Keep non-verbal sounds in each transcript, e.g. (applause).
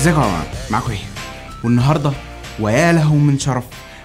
ازيكم يا معاكم ايه والنهارده ويا له من شرف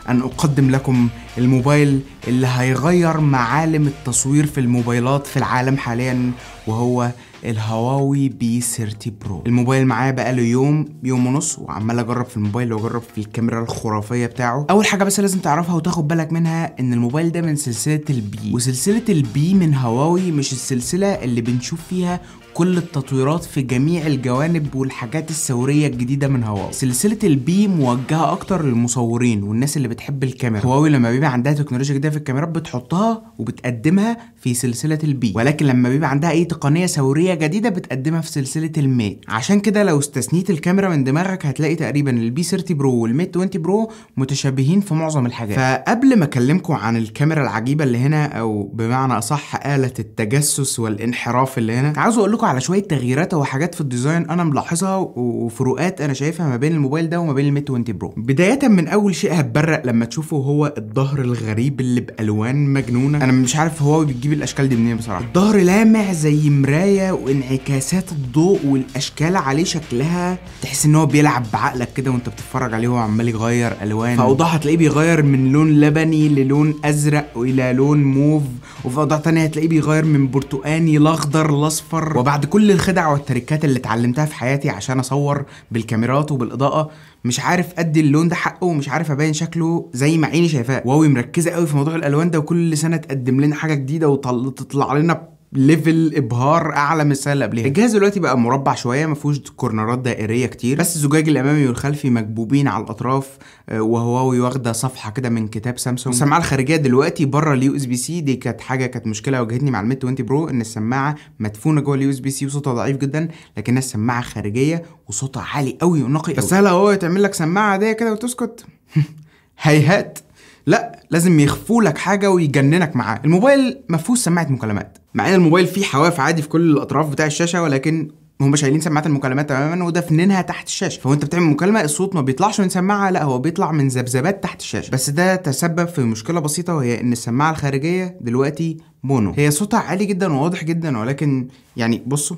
ان اقدم لكم الموبايل اللي هيغير معالم التصوير في الموبايلات في العالم حاليا وهو الهواوي بي 30 برو الموبايل معايا بقاله يوم يوم ونص وعمال اجرب في الموبايل واجرب في الكاميرا الخرافيه بتاعه اول حاجه بس لازم تعرفها وتاخد بالك منها ان الموبايل ده من سلسله البي وسلسله البي من هواوي مش السلسله اللي بنشوف فيها كل التطويرات في جميع الجوانب والحاجات الثورية الجديدة من هواوي سلسلة البي موجهة أكتر للمصورين والناس اللي بتحب الكاميرا هواوي لما بيبقى عندها تكنولوجيا جديدة في الكاميرات بتحطها وبتقدمها في سلسلة البي ولكن لما بيبقى عندها أي تقنية ثورية جديدة بتقدمها في سلسلة الميت عشان كده لو استثنيت الكاميرا من دماغك هتلاقي تقريبا البي 30 برو والمي 20 برو متشابهين في معظم الحاجات فقبل ما اكلمكم عن الكاميرا العجيبة اللي هنا او بمعنى اصح آلة التجسس والانحراف اللي هنا عاوز اقول لكم على شوية تغييرات وحاجات في الديزاين انا ملاحظها وفروقات انا شايفها ما بين الموبايل ده وما بين المي 20 برو بداية من اول شيء هتبرق لما تشوفه هو الظهر الغريب اللي بالوان مجنونة انا مش عارف هو بيجيب الاشكال دي منين بصراحة الظهر لامع زي مراية وانعكاسات الضوء والاشكال عليه شكلها تحس ان هو بيلعب بعقلك كده وانت بتتفرج عليه وهو عمال يغير الوان في اوضاع هتلاقيه بيغير من لون لبني للون ازرق والى لون موف وفي اوضاع تانية هتلاقيه بيغير من برتقاني لاخضر لاصفر وبعد كل الخدع والتركات اللي اتعلمتها في حياتي عشان اصور بالكاميرات وبالاضاءه مش عارف ادي اللون ده حقه ومش عارف ابين شكله زي ما عيني شايفاه واوي مركزه قوي في موضوع الالوان ده وكل سنه تقدم لنا حاجه جديده وتطلع لنا ليفل ابهار اعلى من السنه اللي قبلها الجهاز دلوقتي بقى مربع شويه ما فيهوش كورنرات دائريه كتير بس الزجاج الامامي والخلفي مكبوبين على الاطراف آه، وهواوي واخده صفحه كده من كتاب سامسونج السماعه الخارجيه دلوقتي بره اليو اس بي سي دي كانت حاجه كانت مشكله واجهتني مع الميت 20 برو ان السماعه مدفونه جوه اليو اس بي سي وصوتها ضعيف جدا لكنها السماعه خارجيه وصوتها عالي قوي ونقي بس هل هو يتعمل لك سماعه عاديه كده وتسكت (laughs) هيهات لا لازم يخفوا لك حاجه ويجننك معاه الموبايل ما فيهوش سماعه مكالمات مع ان الموبايل فيه حواف عادي في كل الاطراف بتاع الشاشه ولكن هم شايلين سماعات المكالمات تماما ودفنينها تحت الشاشه فهو انت بتعمل مكالمه الصوت ما بيطلعش من سماعه لا هو بيطلع من ذبذبات تحت الشاشه بس ده تسبب في مشكله بسيطه وهي ان السماعه الخارجيه دلوقتي مونو هي صوتها عالي جدا وواضح جدا ولكن يعني بصوا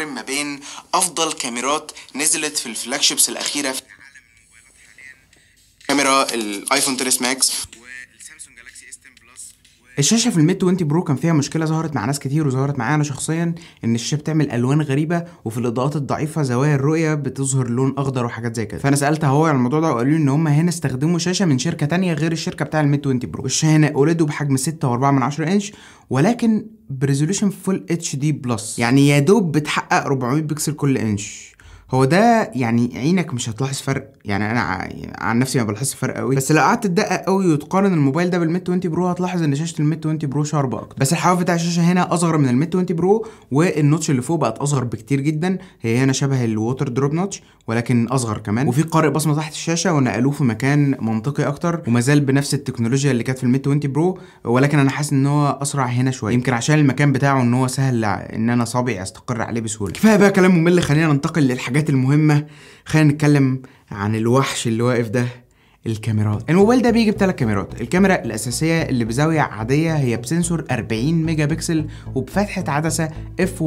ما بين افضل كاميرات نزلت في الفلاج شيبس الاخيره في حاليا كاميرا الايفون 3 ماكس الشاشه في الميد 20 برو كان فيها مشكله ظهرت مع ناس كتير وظهرت معايا انا شخصيا ان الشاشه بتعمل الوان غريبه وفي الاضاءات الضعيفه زوايا الرؤيه بتظهر لون اخضر وحاجات زي كده فانا سالت هو على الموضوع ده وقالوا لي ان هم هنا استخدموا شاشه من شركه تانية غير الشركه بتاع الميد 20 برو الشاشه هنا اوليد بحجم 6.4 من 10 انش ولكن بريزوليوشن فول اتش دي بلس يعني يا دوب بتحقق 400 بكسل كل انش هو ده يعني عينك مش هتلاحظ فرق يعني انا عن نفسي ما بلاحظش فرق قوي بس لو قعدت تدقق قوي وتقارن الموبايل ده بالميت 20 برو هتلاحظ ان شاشه الميت 20 برو شارب اكتر بس الحواف بتاع الشاشه هنا اصغر من الميت 20 برو والنوتش اللي فوق بقت اصغر بكتير جدا هي هنا شبه الووتر دروب نوتش ولكن اصغر كمان وفي قارئ بصمه تحت الشاشه ونقلوه في مكان منطقي اكتر وما زال بنفس التكنولوجيا اللي كانت في الميت 20 برو ولكن انا حاسس ان هو اسرع هنا شويه يمكن عشان المكان بتاعه ان هو سهل ان انا صابعي استقر عليه بسهوله كفايه بقى كلام ممل خلينا ننتقل للحاجات الحاجات المهمة خلينا نتكلم عن الوحش اللي واقف ده الكاميرات الموبايل ده بيجي بثلاث كاميرات الكاميرا الاساسيه اللي بزاويه عاديه هي بسنسور 40 ميجا بكسل وبفتحه عدسه اف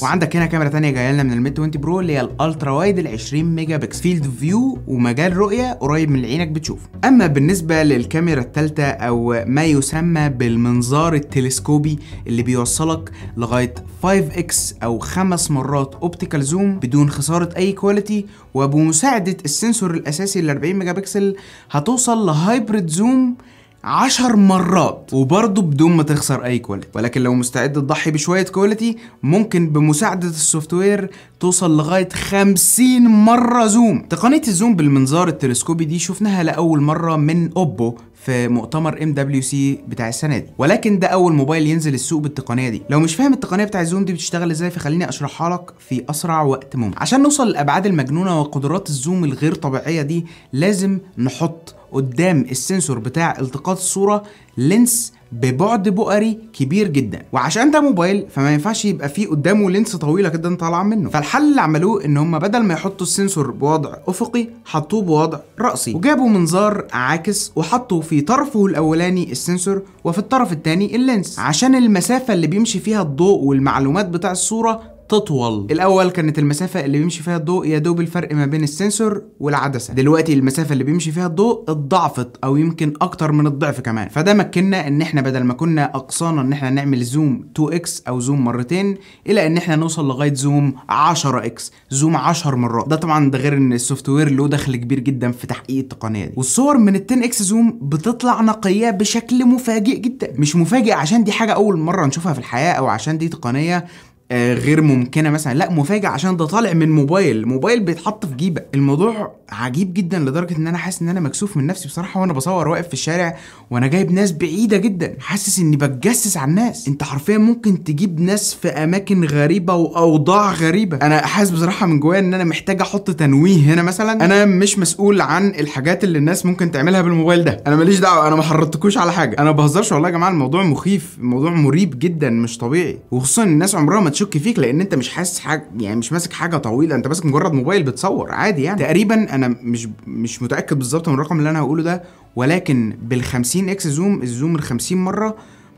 1.6 وعندك هنا كاميرا ثانيه جايه لنا من الميد 20 برو اللي هي الالترا وايد ال 20 ميجا بكسل فيلد فيو ومجال رؤيه قريب من عينك بتشوف اما بالنسبه للكاميرا الثالثه او ما يسمى بالمنظار التلسكوبي اللي بيوصلك لغايه 5x او خمس مرات اوبتيكال زوم بدون خساره اي كواليتي وبمساعده السنسور الاساسي ال 40 ميجا بكسل هتوصل لهايبرد زوم عشر مرات وبرضه بدون ما تخسر اي كواليتي ولكن لو مستعد تضحي بشويه كواليتي ممكن بمساعده السوفت وير توصل لغايه 50 مره زوم تقنيه الزوم بالمنظار التلسكوبي دي شفناها لاول مره من اوبو في مؤتمر ام دبليو سي بتاع السنه دي ولكن ده اول موبايل ينزل السوق بالتقنيه دي لو مش فاهم التقنيه بتاع الزوم دي بتشتغل ازاي فخليني اشرحها لك في اسرع وقت ممكن عشان نوصل للابعاد المجنونه وقدرات الزوم الغير طبيعيه دي لازم نحط قدام السنسور بتاع التقاط الصوره لينس ببعد بؤري كبير جدا وعشان ده موبايل فما ينفعش يبقى فيه قدامه لينس طويله جدا طالعه منه فالحل اللي عملوه ان هم بدل ما يحطوا السنسور بوضع افقي حطوه بوضع راسي وجابوا منظار عاكس وحطوا في طرفه الاولاني السنسور وفي الطرف الثاني اللينس عشان المسافه اللي بيمشي فيها الضوء والمعلومات بتاع الصوره تطول الاول كانت المسافه اللي بيمشي فيها الضوء يا دوب الفرق ما بين السنسور والعدسه دلوقتي المسافه اللي بيمشي فيها الضوء اتضاعفت او يمكن اكتر من الضعف كمان فده مكننا ان احنا بدل ما كنا اقصانا ان احنا نعمل زوم 2x او زوم مرتين الى ان احنا نوصل لغايه زوم 10x زوم 10 مرات ده طبعا ده غير ان السوفت وير له دخل كبير جدا في تحقيق التقنيه دي والصور من ال 10x زوم بتطلع نقيه بشكل مفاجئ جدا مش مفاجئ عشان دي حاجه اول مره نشوفها في الحياه او عشان دي تقنيه آه، غير ممكنه مثلا لا مفاجاه عشان ده طالع من موبايل موبايل بيتحط في جيبك الموضوع عجيب جدا لدرجه ان انا حاسس ان انا مكسوف من نفسي بصراحه وانا بصور واقف في الشارع وانا جايب ناس بعيده جدا حاسس اني بتجسس على الناس انت حرفيا ممكن تجيب ناس في اماكن غريبه واوضاع غريبه انا حاسس بصراحه من جوايا ان انا محتاج احط تنويه هنا مثلا انا مش مسؤول عن الحاجات اللي الناس ممكن تعملها بالموبايل ده انا ماليش دعوه انا ما حرضتكوش على حاجه انا بهزرش والله يا جماعه الموضوع مخيف الموضوع مريب جدا مش طبيعي وخصوصا الناس عمرها ما تشك فيك لان انت مش حاسس حاجه يعني مش ماسك حاجه طويله انت ماسك مجرد موبايل بتصور عادي يعني تقريبا انا مش مش متاكد بالظبط من الرقم اللي انا هقوله ده ولكن بال 50 اكس زوم الزوم ال 50 مره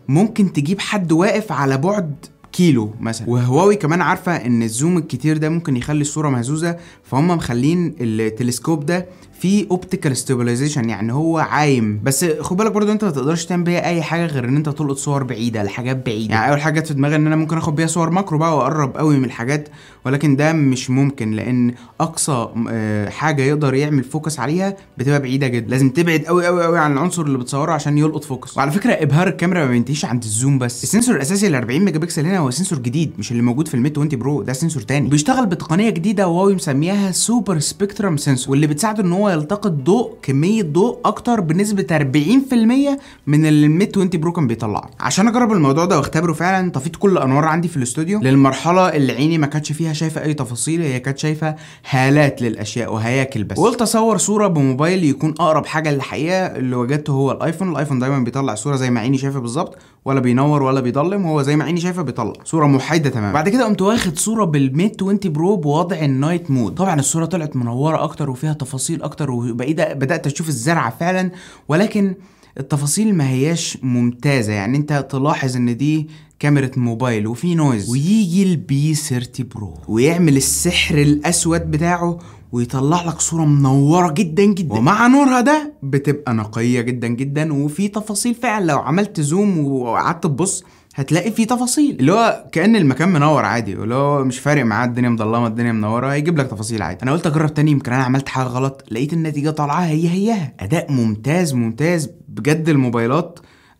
ممكن تجيب حد واقف على بعد كيلو مثلا وهواوي كمان عارفه ان الزوم الكتير ده ممكن يخلي الصوره مهزوزه فهم مخلين التلسكوب ده في اوبتيكال ستابلايزيشن يعني هو عايم بس خد بالك برضو انت ما تقدرش تعمل بيها اي حاجه غير ان انت تلقط صور بعيده لحاجات بعيده يعني اول حاجه في دماغي ان انا ممكن اخد بيها صور ماكرو بقى واقرب قوي من الحاجات ولكن ده مش ممكن لان اقصى آه، حاجه يقدر يعمل فوكس عليها بتبقى بعيده جدا لازم تبعد قوي قوي قوي عن العنصر اللي بتصوره عشان يلقط فوكس وعلى فكره ابهار الكاميرا ما بينتهيش عند الزوم بس السنسور الاساسي ال 40 ميجا بكسل هنا هو سنسور جديد مش اللي موجود في الميت 20 برو ده سنسور تاني بيشتغل بتقنيه جديده وهو مسميها سوبر سبيكترم سنسور واللي بتساعده ان هو يلتقط ضوء كميه ضوء اكتر بنسبه 40% من اللي الميت برو بروكن بيطلعه عشان اجرب الموضوع ده واختبره فعلا طفيت كل الانوار عندي في الاستوديو للمرحله اللي عيني ما كانتش فيها شايفه اي تفاصيل هي كانت شايفه هالات للاشياء وهياكل بس وقلت اصور صوره بموبايل يكون اقرب حاجه للحقيقه اللي وجدته هو الايفون الايفون دايما بيطلع صوره زي ما عيني شايفه بالظبط ولا بينور ولا بيضلم هو زي ما عيني شايفه بيطلع صوره محايده تماما بعد كده قمت واخد صوره بالميت 20 برو بوضع النايت مود طبعا الصوره طلعت منوره اكتر وفيها تفاصيل اكتر اكتر وبقيت بدات اشوف الزرعه فعلا ولكن التفاصيل ما هياش ممتازه يعني انت تلاحظ ان دي كاميرا موبايل وفي نويز ويجي البي 30 برو ويعمل السحر الاسود بتاعه ويطلع لك صوره منوره جدا جدا ومع نورها ده بتبقى نقيه جدا جدا وفي تفاصيل فعلا لو عملت زوم وقعدت تبص هتلاقي فيه تفاصيل اللي هو كان المكان منور عادي اللي هو مش فارق معاه الدنيا مظلمه الدنيا منوره هيجيب لك تفاصيل عادي انا قلت اجرب تاني يمكن انا عملت حاجه غلط لقيت النتيجه طالعه هي هيها اداء ممتاز ممتاز بجد الموبايلات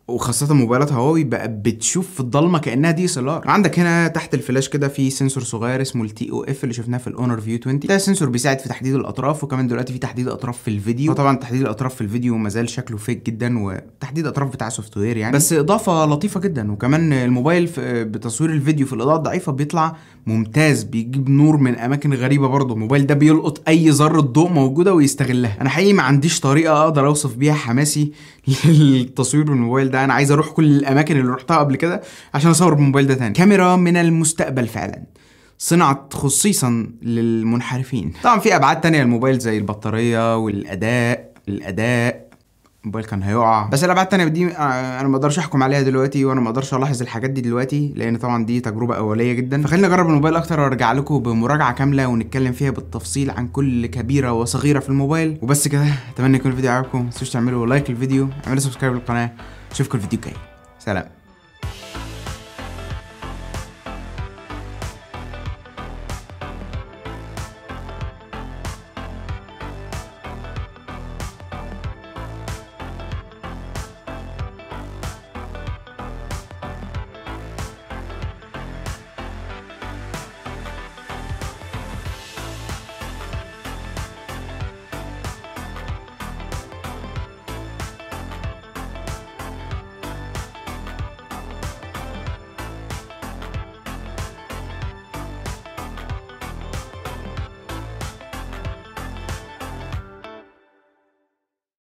وخاصة موبايلات هواوي بقى بتشوف في الضلمة كأنها دي اس ال ار عندك هنا تحت الفلاش كده في سنسور صغير اسمه التي او اف اللي شفناه في الاونر فيو 20 ده سنسور بيساعد في تحديد الاطراف وكمان دلوقتي في تحديد اطراف في الفيديو وطبعا تحديد الاطراف في الفيديو ما زال شكله فيك جدا وتحديد اطراف بتاع سوفت وير يعني بس اضافة لطيفة جدا وكمان الموبايل بتصوير الفيديو في الاضاءة الضعيفة بيطلع ممتاز بيجيب نور من اماكن غريبة برضه الموبايل ده بيلقط اي ذرة ضوء موجودة ويستغلها انا حقيقي ما عنديش طريقة اقدر اوصف بيها حماسي (laughs) للتصوير بالموبايل ده ده انا عايز اروح كل الاماكن اللي رحتها قبل كده عشان اصور بالموبايل ده تاني كاميرا من المستقبل فعلا صنعت خصيصا للمنحرفين طبعا في ابعاد تانية للموبايل زي البطاريه والاداء الاداء الموبايل كان هيقع بس الابعاد التانية دي آه، انا ما اقدرش احكم عليها دلوقتي وانا ما اقدرش الاحظ الحاجات دي دلوقتي لان طبعا دي تجربه اوليه جدا فخلينا نجرب الموبايل اكتر وارجع لكم بمراجعه كامله ونتكلم فيها بالتفصيل عن كل كبيره وصغيره في الموبايل وبس كده اتمنى يكون الفيديو عجبكم ما تنسوش تعملوا لايك للفيديو اعملوا سبسكرايب للقناه اشوفكم الفيديو الجاي سلام